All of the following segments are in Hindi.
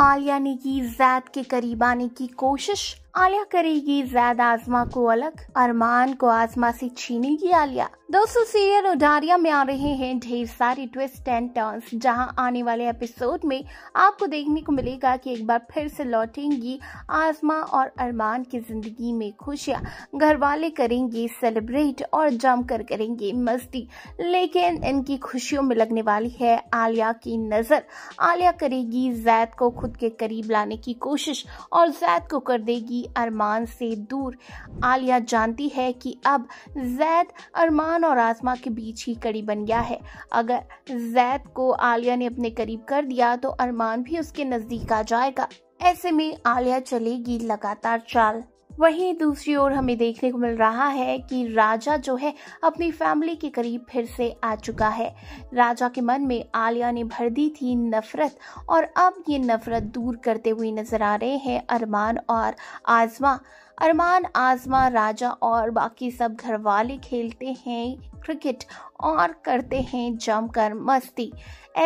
आलिया ने की जैद के करीब आने की कोशिश आलिया करेगी जैद आजमा को अलग अरमान को आजमा से छीनेगी आलिया दोस्तों सीरियल उडारिया में आ रहे हैं ढेर सारे ट्विस्ट एंड टर्न्स जहां आने वाले एपिसोड में आपको देखने को मिलेगा कि एक बार फिर से लौटेंगी आजमा और अरमान की जिंदगी में खुशियां घर वाले करेंगे सेलिब्रेट और जम कर करेंगे मस्ती लेकिन इनकी खुशियों में लगने वाली है आलिया की नजर आलिया करेगी जैद को खुद के करीब लाने की कोशिश और जैद को कर देगी अरमान से दूर आलिया जानती है कि अब जैद अरमान और आसमा के बीच ही कड़ी बन गया है अगर जैद को आलिया ने अपने करीब कर दिया तो अरमान भी उसके नज़दीक आ जाएगा ऐसे में आलिया चलेगी लगातार चाल वहीं दूसरी ओर हमें देखने को मिल रहा है कि राजा जो है अपनी फैमिली के करीब फिर से आ चुका है राजा के मन में आलिया ने भर दी थी नफरत और अब ये नफरत दूर करते हुए नजर आ रहे हैं अरमान और आजमा अरमान आजमा राजा और बाकी सब घर वाले खेलते हैं क्रिकेट और करते हैं जमकर मस्ती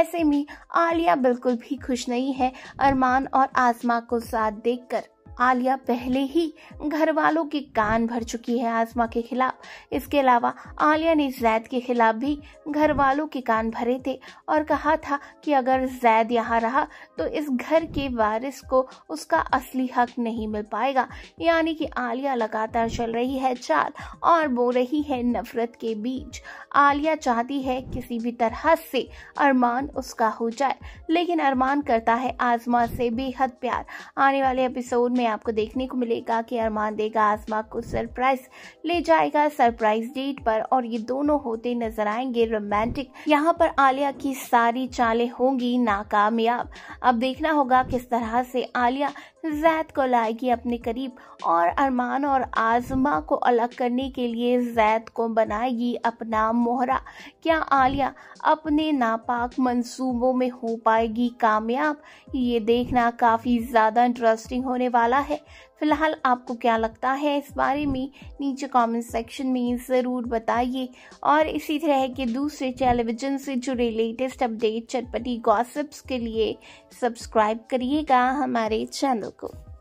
ऐसे में आलिया बिल्कुल भी खुश नहीं है अरमान और आजमा को साथ देखकर आलिया पहले ही घर वालों की कान भर चुकी है आजमा के खिलाफ इसके अलावा आलिया ने जैद के खिलाफ भी घर वालों के कान भरे थे और कहा था कि अगर जैद यहाँ रहा तो इस घर के वारिस को उसका असली हक नहीं मिल पाएगा यानी कि आलिया लगातार चल रही है चाल और बो रही है नफरत के बीच आलिया चाहती है किसी भी तरह से अरमान उसका हो जाए लेकिन अरमान करता है आजमा से बेहद प्यार आने वाले एपिसोड में में आपको देखने को मिलेगा कि अरमान देगा आसमा को सरप्राइज ले जाएगा सरप्राइज डेट पर और ये दोनों होते नजर आएंगे रोमांटिक यहाँ पर आलिया की सारी चालें होंगी नाकामयाब अब देखना होगा किस तरह से आलिया जैद को लाएगी अपने करीब और अरमान और आजमा को अलग करने के लिए जैद को बनाएगी अपना मोहरा क्या आलिया अपने नापाक मंसूबों में हो पाएगी कामयाब ये देखना काफ़ी ज़्यादा इंटरेस्टिंग होने वाला है फिलहाल आपको क्या लगता है इस बारे में नीचे कमेंट सेक्शन में ज़रूर बताइए और इसी तरह के दूसरे टेलीविज़न से जुड़े लेटेस्ट अपडेट चटपटी गॉसिप्स के लिए सब्सक्राइब करिएगा हमारे चैनल को